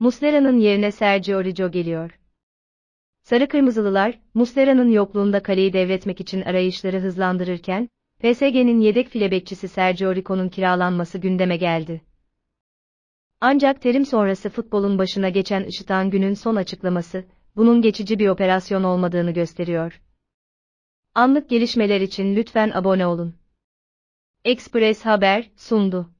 Muslera'nın yerine Sergio Rico geliyor. Sarı Kırmızılılar, Muslera'nın yokluğunda kaleyi devretmek için arayışları hızlandırırken, PSG'nin yedek file bekçisi Sergio Rico'nun kiralanması gündeme geldi. Ancak terim sonrası futbolun başına geçen Işıtan Gün'ün son açıklaması, bunun geçici bir operasyon olmadığını gösteriyor. Anlık gelişmeler için lütfen abone olun. Express Haber sundu.